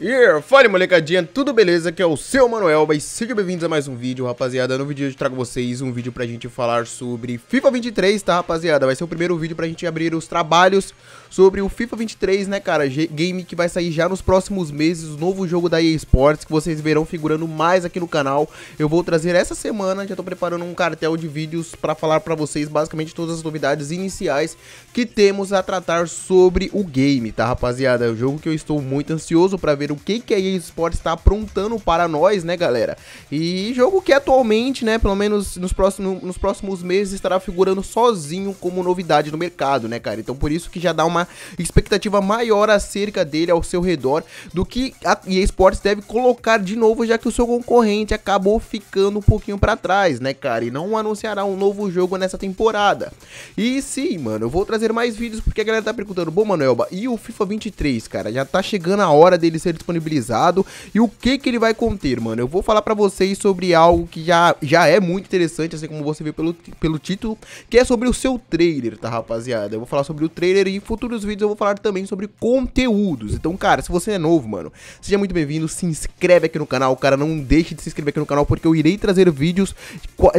Yeah, fala molecadinha, tudo beleza? Aqui é o seu Manuel, mas sejam bem-vindos a mais um vídeo, rapaziada. No vídeo de hoje eu trago vocês um vídeo pra gente falar sobre FIFA 23, tá, rapaziada? Vai ser o primeiro vídeo pra gente abrir os trabalhos sobre o FIFA 23, né, cara? Game que vai sair já nos próximos meses, o novo jogo da EA Sports, que vocês verão figurando mais aqui no canal. Eu vou trazer essa semana, já tô preparando um cartel de vídeos pra falar pra vocês basicamente todas as novidades iniciais que temos a tratar sobre o game, tá, rapaziada? É o jogo que eu estou muito ansioso pra ver ver o que, que a EA Sports está aprontando para nós, né, galera? E jogo que atualmente, né, pelo menos nos próximos, nos próximos meses, estará figurando sozinho como novidade no mercado, né, cara? Então por isso que já dá uma expectativa maior acerca dele ao seu redor do que a EA Sports deve colocar de novo, já que o seu concorrente acabou ficando um pouquinho para trás, né, cara? E não anunciará um novo jogo nessa temporada. E sim, mano, eu vou trazer mais vídeos porque a galera tá perguntando, bom, Manoelba, e o FIFA 23, cara? Já tá chegando a hora dele ser ser disponibilizado e o que que ele vai conter, mano. Eu vou falar pra vocês sobre algo que já, já é muito interessante, assim como você viu pelo, pelo título, que é sobre o seu trailer, tá, rapaziada? Eu vou falar sobre o trailer e em futuros vídeos eu vou falar também sobre conteúdos. Então, cara, se você é novo, mano, seja muito bem-vindo, se inscreve aqui no canal, cara, não deixe de se inscrever aqui no canal, porque eu irei trazer vídeos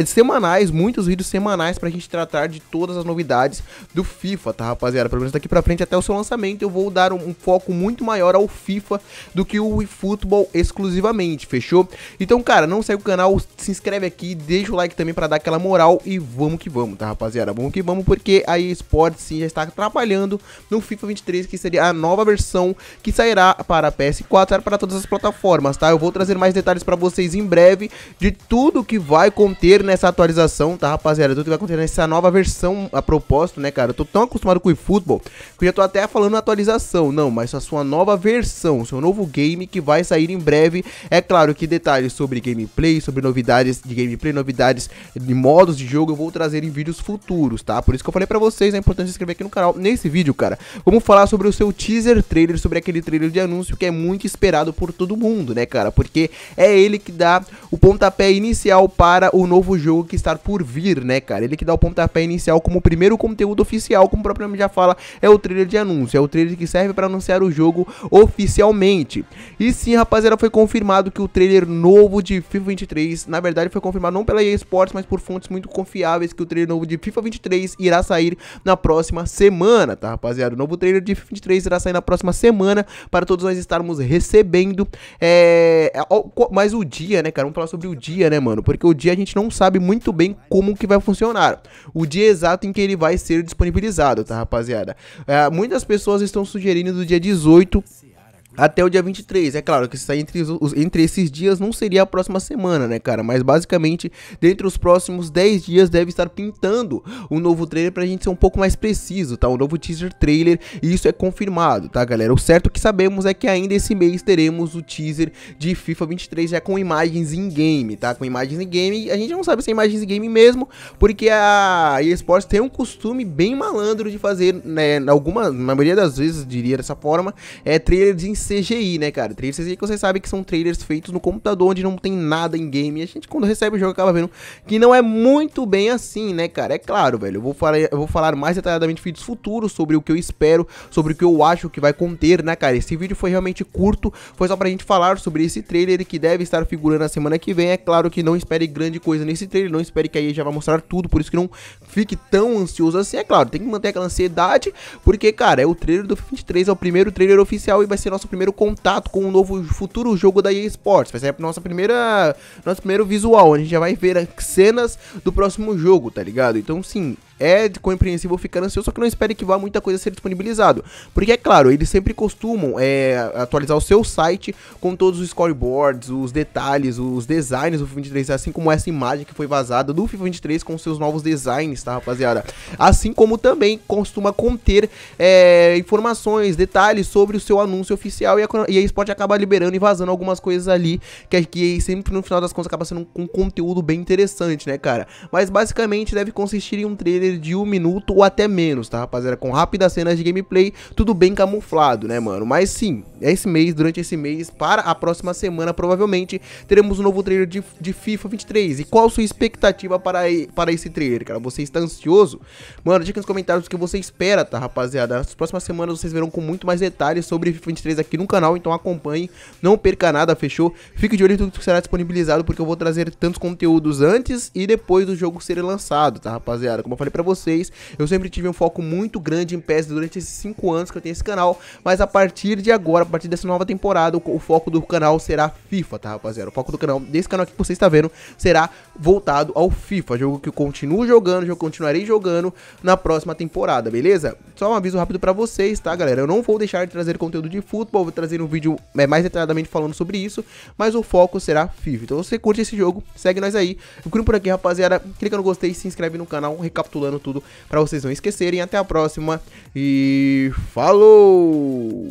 semanais, muitos vídeos semanais pra gente tratar de todas as novidades do FIFA, tá, rapaziada? Pelo menos daqui pra frente até o seu lançamento eu vou dar um, um foco muito maior ao FIFA do que o eFootball exclusivamente, fechou? Então, cara, não segue o canal, se inscreve aqui, deixa o like também para dar aquela moral e vamos que vamos, tá, rapaziada? Vamos que vamos, porque a eSports sim já está trabalhando no FIFA 23, que seria a nova versão que sairá para a PS4 para todas as plataformas, tá? Eu vou trazer mais detalhes para vocês em breve de tudo que vai conter nessa atualização, tá, rapaziada? Tudo que vai conter nessa nova versão, a propósito, né, cara? Eu tô tão acostumado com o eFootball que eu já tô até falando atualização, não, mas a sua nova versão, seu novo novo game que vai sair em breve. É claro que detalhes sobre gameplay, sobre novidades de gameplay, novidades de modos de jogo eu vou trazer em vídeos futuros, tá? Por isso que eu falei pra vocês, é importante se inscrever aqui no canal. Nesse vídeo, cara, vamos falar sobre o seu teaser trailer, sobre aquele trailer de anúncio que é muito esperado por todo mundo, né, cara? Porque é ele que dá o pontapé inicial para o novo jogo que está por vir, né, cara? Ele que dá o pontapé inicial como primeiro conteúdo oficial, como o próprio nome já fala, é o trailer de anúncio, é o trailer que serve para anunciar o jogo oficialmente e sim, rapaziada, foi confirmado que o trailer novo de FIFA 23, na verdade foi confirmado não pela EA Sports, mas por fontes muito confiáveis que o trailer novo de FIFA 23 irá sair na próxima semana, tá, rapaziada? O novo trailer de FIFA 23 irá sair na próxima semana para todos nós estarmos recebendo. É... é mas o dia, né, cara? Vamos falar sobre o dia, né, mano? Porque o dia a gente não sabe muito bem como que vai funcionar. O dia exato em que ele vai ser disponibilizado, tá, rapaziada? É, muitas pessoas estão sugerindo do dia 18 até o dia 23. É claro que se sair entre, os, entre esses dias não seria a próxima semana, né, cara? Mas basicamente, dentro os próximos 10 dias deve estar pintando um novo trailer pra gente ser um pouco mais preciso, tá? Um novo teaser trailer e isso é confirmado, tá, galera? O certo que sabemos é que ainda esse mês teremos o teaser de FIFA 23 já com imagens em game, tá? Com imagens em game. A gente não sabe se é imagens em game mesmo, porque a eSports tem um costume bem malandro de fazer, né, alguma, na maioria das vezes, diria dessa forma, é trailers em CGI, né, cara? Trailers CGI que você sabe que são trailers feitos no computador onde não tem nada em game. E a gente, quando recebe o jogo, acaba vendo que não é muito bem assim, né, cara? É claro, velho. Eu vou falar, eu vou falar mais detalhadamente em vídeos futuros sobre o que eu espero, sobre o que eu acho que vai conter, né, cara? Esse vídeo foi realmente curto, foi só pra gente falar sobre esse trailer que deve estar figurando na semana que vem. É claro que não espere grande coisa nesse trailer, não espere que aí já vai mostrar tudo, por isso que não fique tão ansioso assim. É claro, tem que manter aquela ansiedade, porque, cara, é o trailer do 23, é o primeiro trailer oficial e vai ser nosso primeiro contato com o um novo futuro jogo da EA Sports. Vai ser a nossa primeira, nosso primeiro visual, onde a gente já vai ver cenas do próximo jogo, tá ligado? Então sim, é compreensível ficar ansioso, só que não espere que vá muita coisa ser disponibilizado. Porque, é claro, eles sempre costumam é, atualizar o seu site com todos os scoreboards, os detalhes, os designs do FIFA 23, assim como essa imagem que foi vazada do FIFA 23 com seus novos designs, tá, rapaziada? Assim como também costuma conter é, informações, detalhes sobre o seu anúncio oficial e a, e a Sport acaba liberando e vazando algumas coisas ali, que, que sempre no final das contas acaba sendo um, um conteúdo bem interessante, né, cara? Mas basicamente deve consistir em um trailer trailer de um minuto ou até menos, tá rapaziada? Com rápidas cenas de gameplay, tudo bem camuflado, né mano? Mas sim, é esse mês, durante esse mês, para a próxima semana provavelmente, teremos um novo trailer de, de FIFA 23. E qual a sua expectativa para, para esse trailer, cara? Você está ansioso? Mano, Dica nos comentários o que você espera, tá rapaziada? Nas próximas semanas vocês verão com muito mais detalhes sobre FIFA 23 aqui no canal, então acompanhe, não perca nada, fechou? Fique de olho em tudo que será disponibilizado, porque eu vou trazer tantos conteúdos antes e depois do jogo ser lançado, tá rapaziada? Como eu falei para vocês. Eu sempre tive um foco muito grande em PES durante esses 5 anos que eu tenho esse canal, mas a partir de agora, a partir dessa nova temporada, o, o foco do canal será FIFA, tá rapaziada? O foco do canal, desse canal aqui que você está vendo, será voltado ao FIFA, jogo que eu continuo jogando, jogo que eu continuarei jogando na próxima temporada, beleza? Só um aviso rápido para vocês, tá galera? Eu não vou deixar de trazer conteúdo de futebol, vou trazer um vídeo é, mais detalhadamente falando sobre isso, mas o foco será FIFA. Então se você curte esse jogo, segue nós aí. Eu por aqui, rapaziada, clica no gostei, se inscreve no canal, recapitulando tudo para vocês não esquecerem. Até a próxima e falou!